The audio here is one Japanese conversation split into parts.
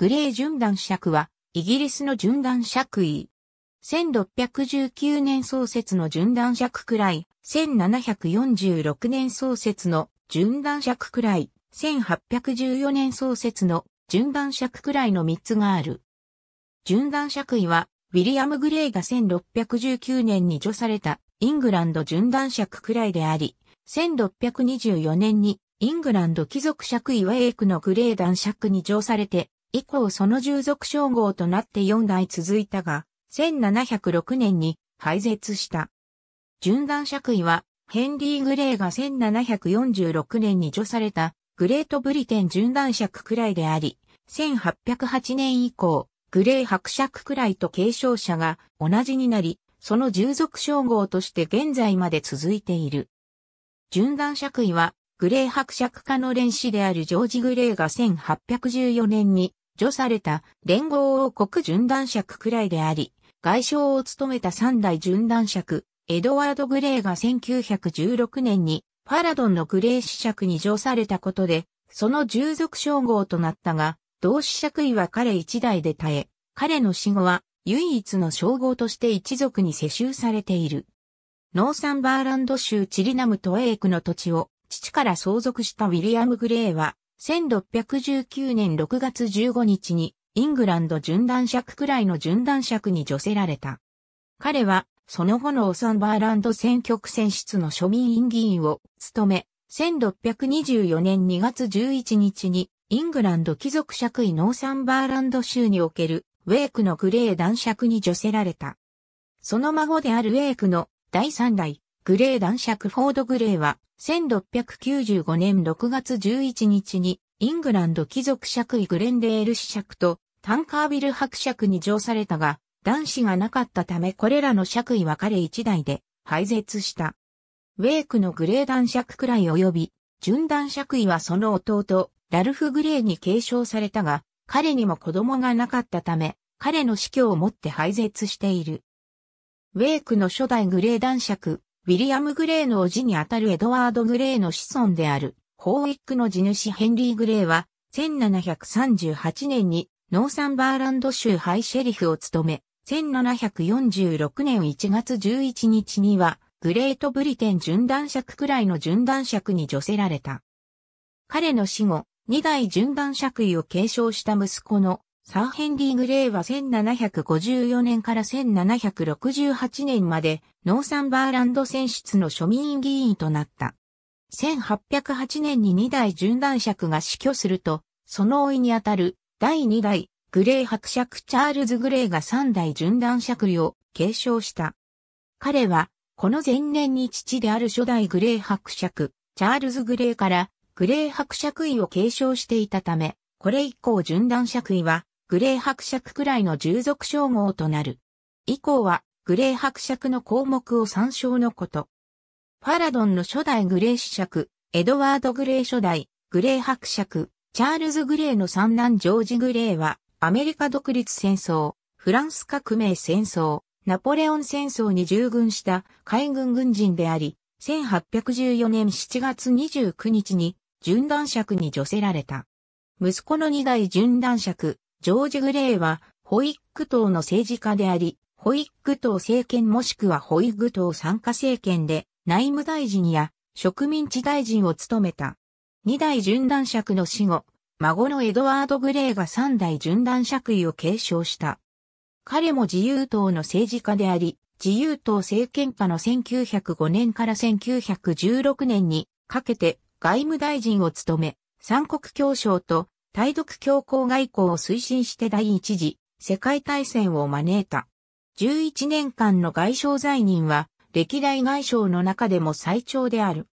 グレー順男尺は、イギリスの順男尺位。1619年創設の順男尺くらい、1746年創設の順男尺くらい、1814年創設の順男尺くらいの3つがある。順男尺位は、ウィリアム・グレイが1619年に除されたイングランド順男尺くらいであり、1624年にイングランド貴族尺位はエークのグレー男尺に除されて、以降その従属称号となって4代続いたが、1706年に廃絶した。順断爵位は、ヘンリー・グレーが1746年に除された、グレートブリテン順断爵くらいであり、1808年以降、グレー伯爵くらいと継承者が同じになり、その従属称号として現在まで続いている。順断爵位は、グレー伯爵家の連氏であるジョージ・グレーが1814年に除された連合王国巡断爵くらいであり、外相を務めた三代巡断爵、エドワード・グレーが1916年にファラドンのグレー子爵に除されたことで、その従属称号となったが、同子爵位は彼一代で耐え、彼の死後は唯一の称号として一族に世襲されている。ノーサンバーランド州チリナムトエークの土地を父から相続したウィリアム・グレーは1619年6月15日にイングランド巡断尺くらいの巡断尺に除せられた。彼はその後のオサンバーランド選挙区選出の庶民院議員を務め、1624年2月11日にイングランド貴族爵位ノーサンバーランド州におけるウェイクのグレー男爵に除せられた。その孫であるウェイクの第3代グレー男爵フォード・グレーは1695年6月11日に、イングランド貴族爵位グレンデール子爵とタンカービル伯爵に上されたが、男子がなかったためこれらの爵位は彼一代で廃絶した。ウェイクのグレー男爵くらい及び、純男爵位はその弟、ラルフ・グレーに継承されたが、彼にも子供がなかったため、彼の死去をもって廃絶している。ウェイクの初代グレー男爵、ウィリアム・グレーの叔父にあたるエドワード・グレーの子孫である、ホーイックの地主ヘンリー・グレーは、1738年にノーサンバーランド州ハイシェリフを務め、1746年1月11日には、グレートブリテン巡断爵くらいの順断爵に除せられた。彼の死後、二代巡断爵位を継承した息子のサーヘンリー・グレイは1754年から1768年までノーサンバーランド選出の庶民議員となった。1808年に2代巡男爵が死去すると、その老いにあたる第2代グレイ伯爵チャールズ・グレイが3代巡男爵位を継承した。彼は、この前年に父である初代グレイ伯爵、チャールズ・グレイからグレイ伯爵位を継承していたため、これ以降準男爵位はグレー伯爵くらいの従属称号となる。以降は、グレー伯爵の項目を参照のこと。ファラドンの初代グレー子爵、エドワード・グレー初代、グレー伯爵、チャールズ・グレーの三男ジョージ・グレーは、アメリカ独立戦争、フランス革命戦争、ナポレオン戦争に従軍した海軍軍人であり、1814年7月29日に、巡断爵に除せられた。息子の二代巡断爵、ジョージ・グレーは、ホイック党の政治家であり、ホイック党政権もしくはホイッグ党参加政権で内務大臣や植民地大臣を務めた。二代順断爵の死後、孫のエドワード・グレーが三代順断爵位を継承した。彼も自由党の政治家であり、自由党政権下の1905年から1916年にかけて外務大臣を務め、三国協商と対独強硬外交を推進して第一次世界大戦を招いた。11年間の外相在任は歴代外相の中でも最長である。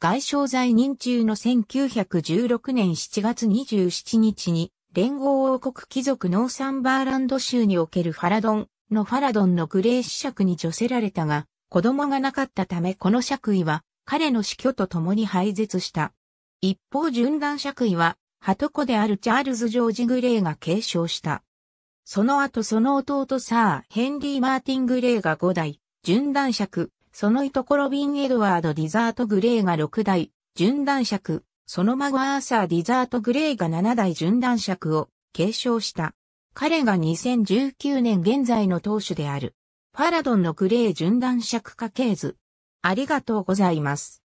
外相在任中の1916年7月27日に連合王国貴族ノーサンバーランド州におけるファラドンのファラドンのグレー子爵に除せられたが子供がなかったためこの爵位は彼の死去と共に廃絶した。一方、順断爵位ははとこであるチャールズ・ジョージ・グレイが継承した。その後その弟サー・ヘンリー・マーティン・グレイが5代、順断尺、そのいところビン・エドワード・ディザート・グレイが6代、順断尺、その孫アーサー・ディザート・グレイが7代順断尺を継承した。彼が2019年現在の当主である。パラドンのグレイ順断尺家系図。ありがとうございます。